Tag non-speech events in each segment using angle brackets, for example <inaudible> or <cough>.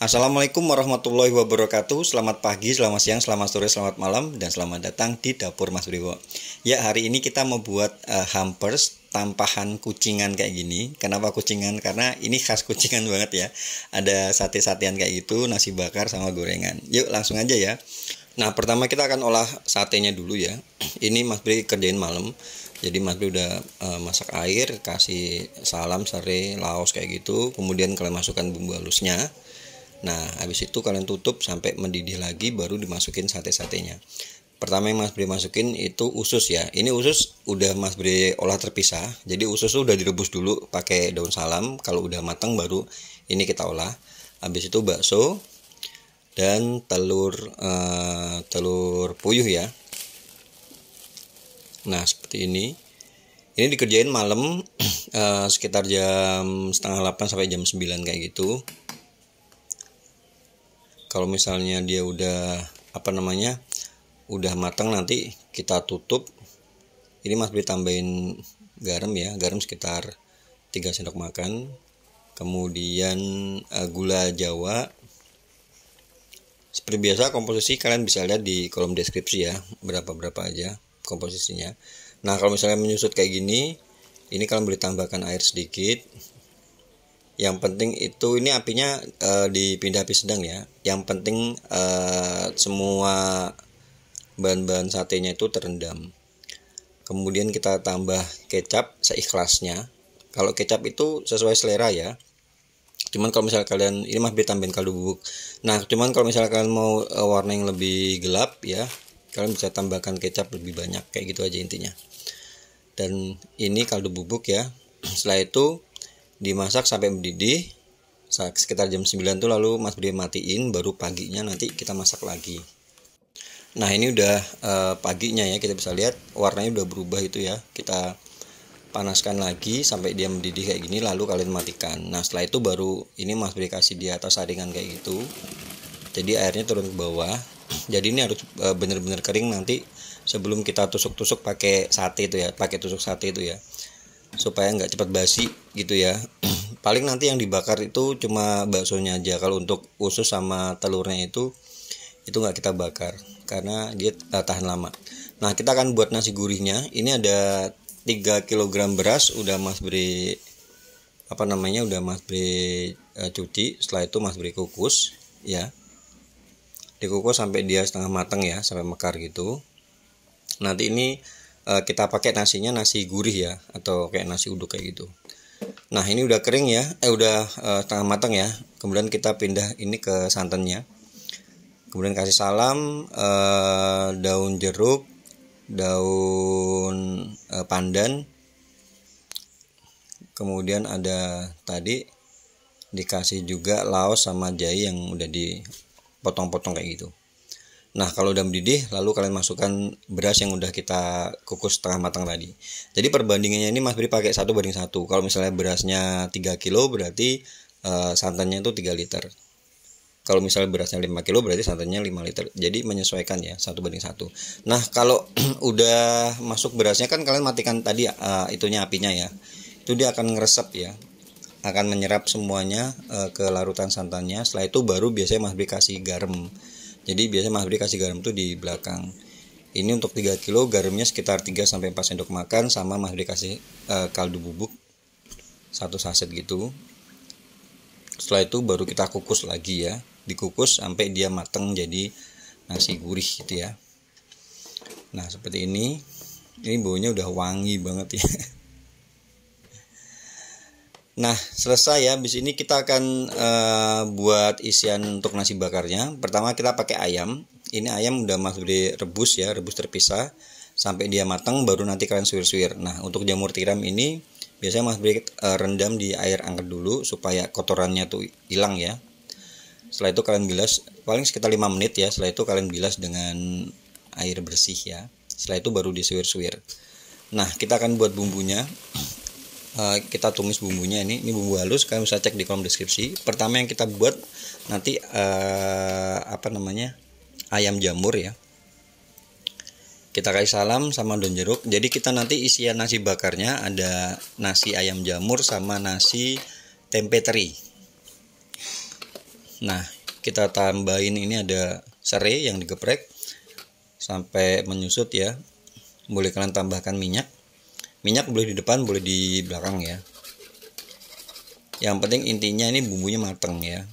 Assalamualaikum warahmatullahi wabarakatuh Selamat pagi, selamat siang, selamat sore, selamat malam Dan selamat datang di Dapur Mas Priwo Ya hari ini kita membuat uh, eh, hampers Tampahan kucingan kayak gini Kenapa kucingan? Karena ini khas kucingan <laughs> banget ya Ada sate-satean kayak gitu Nasi bakar sama gorengan Yuk langsung aja ya Nah pertama kita akan olah satenya dulu ya <clears throat> Ini Mas Bri kerjain malam jadi Mas Bri udah uh, masak air, kasih salam, serai, laos kayak gitu. Kemudian kalian masukkan bumbu halusnya Nah, habis itu kalian tutup sampai mendidih lagi baru dimasukin sate-satenya. Pertama yang Mas Bre masukin itu usus ya. Ini usus udah Mas Bre olah terpisah. Jadi usus udah direbus dulu pakai daun salam. Kalau udah matang baru ini kita olah. Habis itu bakso dan telur uh, telur puyuh ya. Nah, seperti ini. Ini dikerjain malam uh, <clears throat> sekitar jam setengah 8 sampai jam 9 kayak gitu kalau misalnya dia udah apa namanya udah matang nanti kita tutup ini mas ditambahin tambahin garam ya garam sekitar 3 sendok makan kemudian eh, gula jawa seperti biasa komposisi kalian bisa lihat di kolom deskripsi ya berapa-berapa aja komposisinya nah kalau misalnya menyusut kayak gini ini kalian boleh tambahkan air sedikit yang penting itu ini apinya e, dipindah api sedang ya yang penting e, semua bahan-bahan satenya itu terendam kemudian kita tambah kecap seikhlasnya kalau kecap itu sesuai selera ya cuman kalau misalnya kalian ini mah ditambahin kaldu bubuk nah cuman kalau misalnya kalian mau e, warna yang lebih gelap ya kalian bisa tambahkan kecap lebih banyak kayak gitu aja intinya dan ini kaldu bubuk ya <clears throat> setelah itu dimasak sampai mendidih sekitar jam 9 tuh lalu Mas Budi matiin baru paginya nanti kita masak lagi nah ini udah uh, paginya ya kita bisa lihat warnanya udah berubah itu ya kita panaskan lagi sampai dia mendidih kayak gini lalu kalian matikan nah setelah itu baru ini Mas Budi kasih di atas saringan kayak gitu jadi airnya turun ke bawah <clears throat> jadi ini harus eh, bener-bener kering nanti sebelum kita tusuk-tusuk pakai sate itu ya pakai tusuk sate itu ya supaya nggak cepat basi gitu ya <clears throat> paling nanti yang dibakar itu cuma baksonya aja kalau untuk usus sama telurnya itu itu nggak kita bakar karena dia eh, tahan lama nah kita akan buat nasi gurihnya ini ada 3 kg beras udah mas beri apa namanya udah mas beri uh, eh, cuci setelah itu mas beri kukus ya dikukus sampai dia setengah matang ya sampai mekar gitu nanti ini Eh, kita pakai nasinya nasi gurih ya atau kayak nasi uduk kayak gitu nah ini udah kering ya eh udah uh, tengah matang ya kemudian kita pindah ini ke santannya kemudian kasih salam uh, daun jeruk daun uh, pandan kemudian ada tadi dikasih juga laos sama jahe yang udah dipotong-potong kayak gitu Nah, kalau udah mendidih, lalu kalian masukkan beras yang udah kita kukus setengah matang tadi. Jadi perbandingannya ini Mas Bri pakai satu banding satu. Kalau misalnya berasnya 3 kilo, berarti uh, santannya itu 3 liter. Kalau misalnya berasnya 5 kilo, berarti santannya 5 liter. Jadi menyesuaikan ya, satu banding satu. Nah, kalau <clears throat> udah masuk berasnya kan kalian matikan tadi uh, itunya apinya ya. Itu dia akan ngeresep ya akan menyerap semuanya uh, ke larutan santannya. Setelah itu baru biasanya Mas Bri kasih garam jadi biasanya Mas Bri kasih garam tuh di belakang ini untuk 3 kilo garamnya sekitar 3 sampai 4 sendok makan sama Mas Bri kasih uh, kaldu bubuk satu saset gitu setelah itu baru kita kukus lagi ya dikukus sampai dia mateng jadi nasi gurih gitu ya nah seperti ini ini baunya udah wangi banget ya <laughs> Nah, selesai ya. Habis ini kita akan uh, buat isian untuk nasi bakarnya. Pertama kita pakai ayam. Ini ayam udah masuk direbus ya, rebus terpisah sampai dia matang baru nanti kalian suwir-suwir. Nah, untuk jamur tiram ini biasanya Mas Bri eh, rendam di air anget dulu supaya kotorannya tuh hilang ya. Setelah itu kalian bilas paling sekitar 5 menit ya. Setelah itu kalian bilas dengan air bersih ya. Setelah itu baru disuwir-suwir. Nah, kita akan buat bumbunya. Eh, kita tumis bumbunya ini ini bumbu halus kalian bisa cek di kolom deskripsi pertama yang kita buat nanti uh, apa namanya ayam jamur ya kita kasih salam sama daun jeruk jadi kita nanti isian nasi bakarnya ada nasi ayam jamur sama nasi tempe teri nah kita tambahin ini ada serai yang digeprek sampai menyusut ya boleh kalian tambahkan minyak minyak boleh di depan boleh di belakang ya yang penting intinya ini bumbunya mateng ya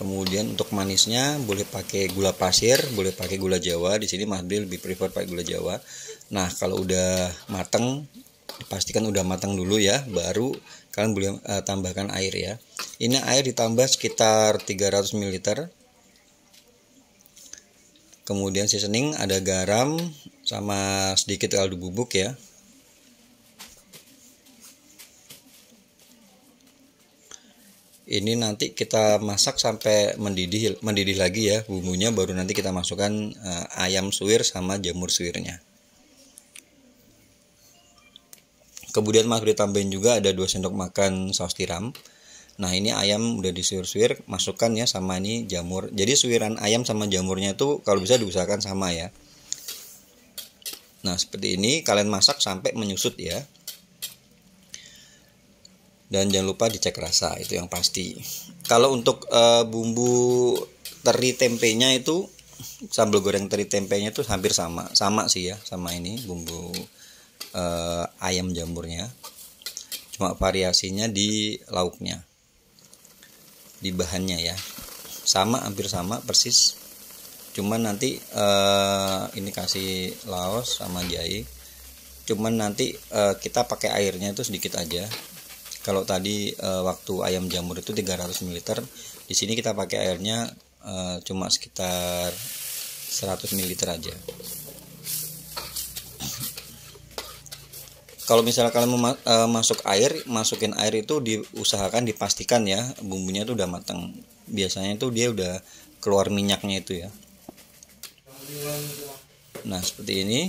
kemudian untuk manisnya boleh pakai gula pasir boleh pakai gula jawa di sini Mas Bril lebih prefer pakai gula jawa nah kalau udah mateng pastikan udah matang dulu ya baru kalian boleh uh, tambahkan air ya ini air ditambah sekitar 300 ml kemudian seasoning ada garam sama sedikit kaldu bubuk ya ini nanti kita masak sampai mendidih mendidih lagi ya bumbunya baru nanti kita masukkan uh, ayam suwir sama jamur suwirnya kemudian masuk ditambahin juga ada 2 sendok makan saus tiram nah ini ayam udah disuwir-suwir masukkan ya sama ini jamur jadi suwiran ayam sama jamurnya itu kalau bisa diusahakan sama ya Nah, seperti ini kalian masak sampai menyusut ya. Dan jangan lupa dicek rasa, itu yang pasti. Kalau untuk e, bumbu teri tempenya itu sambal goreng teri tempenya itu hampir sama, sama sih ya, sama ini bumbu e, ayam jamurnya. Cuma variasinya di lauknya. Di bahannya ya. Sama hampir sama persis cuman nanti uh, ini kasih laos sama jahe cuman nanti uh, kita pakai airnya itu sedikit aja kalau tadi uh, waktu ayam jamur itu 300 ml di sini kita pakai airnya uh, cuma sekitar 100 ml aja kalau misalnya kalian uh, masuk air masukin air itu diusahakan dipastikan ya bumbunya itu udah matang biasanya itu dia udah keluar minyaknya itu ya nah seperti ini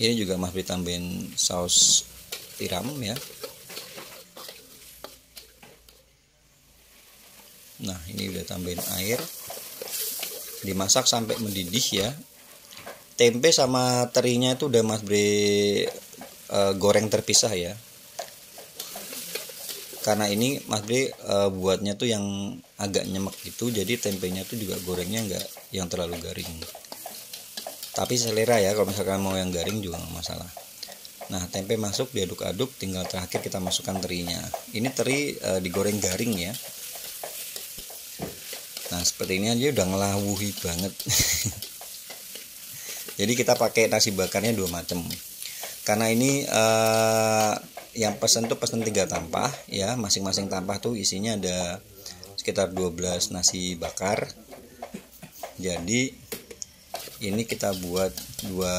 ini juga mah ditambahin saus tiram ya nah ini udah tambahin air dimasak sampai mendidih ya tempe sama terinya itu udah mas beri e, goreng terpisah ya karena ini mas beri e, buatnya tuh yang agak nyemek gitu jadi tempenya tuh juga gorengnya enggak yang terlalu garing tapi selera ya kalau misalkan mau yang garing juga nggak masalah nah tempe masuk diaduk-aduk tinggal terakhir kita masukkan terinya ini teri e, digoreng garing ya nah seperti ini aja udah ngelawuhi banget <laughs> jadi kita pakai nasi bakarnya dua macam karena ini e, yang pesen tuh pesen tiga tampah ya masing-masing tampah tuh isinya ada sekitar 12 nasi bakar jadi ini kita buat dua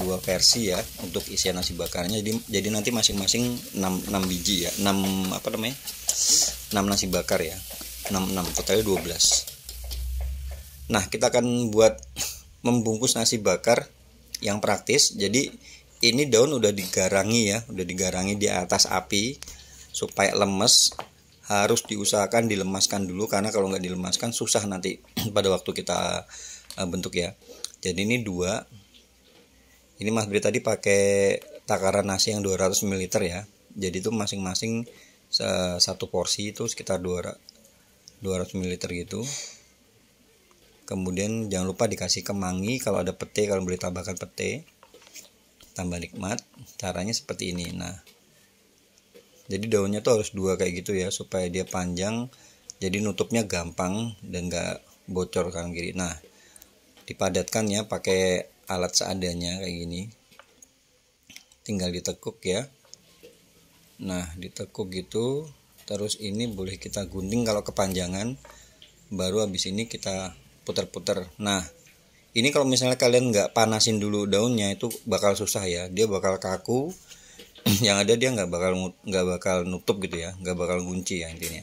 dua versi ya untuk isian nasi bakarnya jadi jadi nanti masing-masing 6, 6 biji ya 6 apa namanya 6 nasi bakar ya 6 6 totalnya 12 nah kita akan buat membungkus nasi bakar yang praktis jadi ini daun udah digarangi ya udah digarangi di atas api supaya lemes harus diusahakan dilemaskan dulu karena kalau nggak dilemaskan susah nanti <clears throat> pada waktu kita uh, bentuk ya jadi ini dua ini Mas Bri tadi pakai takaran nasi yang 200 ml ya jadi itu masing-masing eh, satu porsi itu sekitar 200 ml gitu kemudian jangan lupa dikasih kemangi kalau ada pete kalau beli tambahkan pete tambah nikmat caranya seperti ini nah jadi daunnya tuh harus dua kayak gitu ya supaya dia panjang jadi nutupnya gampang dan gak bocor kan kiri nah dipadatkan ya pakai alat seadanya kayak gini tinggal ditekuk ya nah ditekuk gitu terus ini boleh kita gunting kalau kepanjangan baru habis ini kita putar-putar nah ini kalau misalnya kalian nggak panasin dulu daunnya itu bakal susah ya dia bakal kaku <clears throat> yang ada dia nggak bakal nggak bakal nutup gitu ya nggak bakal kunci ya intinya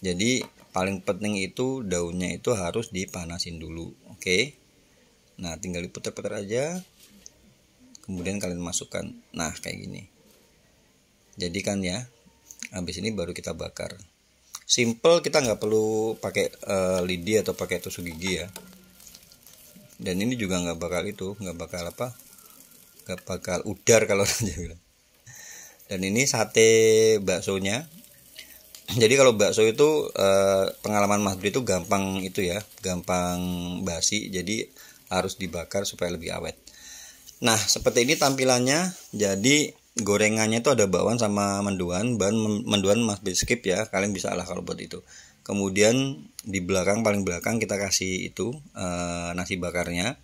jadi paling penting itu daunnya itu harus dipanasin dulu oke okay? nah tinggal diputar-putar aja kemudian kalian masukkan nah kayak gini jadikan ya habis ini baru kita bakar simple kita nggak perlu pakai uh, lidi atau pakai tusuk gigi ya dan ini juga nggak bakal itu nggak bakal apa nggak bakal udar kalau saja. <laughs> dan ini sate baksonya <clears throat> jadi kalau bakso itu eh, pengalaman Bri itu gampang itu ya, gampang basi. Jadi harus dibakar supaya lebih awet. Nah, seperti ini tampilannya. Jadi gorengannya itu ada bakwan sama menduan. Bahan menduan Bri skip ya. Kalian bisa lah kalau buat itu. Kemudian di belakang paling belakang kita kasih itu eh, nasi bakarnya.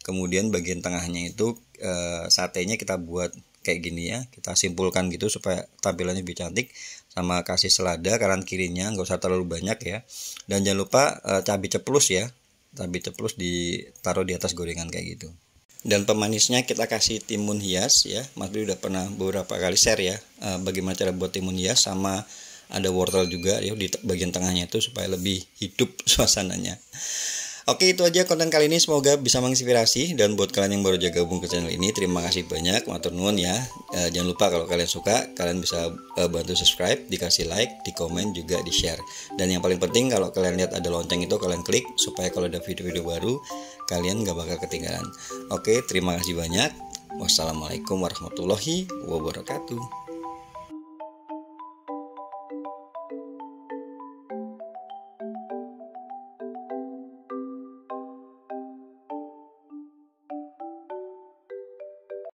Kemudian bagian tengahnya itu eh, satenya kita buat kayak gini ya kita simpulkan gitu supaya tampilannya lebih cantik sama kasih selada kanan kirinya nggak usah terlalu banyak ya dan jangan lupa e, cabai ceplos ya cabai ceplos ditaruh di atas gorengan kayak gitu dan pemanisnya kita kasih timun hias ya Mas udah pernah beberapa kali share ya e, bagaimana cara buat timun hias sama ada wortel juga ya di bagian tengahnya itu supaya lebih hidup <laughs> suasananya Oke itu aja konten kali ini semoga bisa menginspirasi dan buat kalian yang baru jaga gabung ke channel ini terima kasih banyak matur nuwun ya. E, jangan lupa kalau kalian suka kalian bisa e, bantu subscribe, dikasih like, di komen juga di share. Dan yang paling penting kalau kalian lihat ada lonceng itu kalian klik supaya kalau ada video-video baru kalian gak bakal ketinggalan. Oke terima kasih banyak. Wassalamualaikum warahmatullahi wabarakatuh.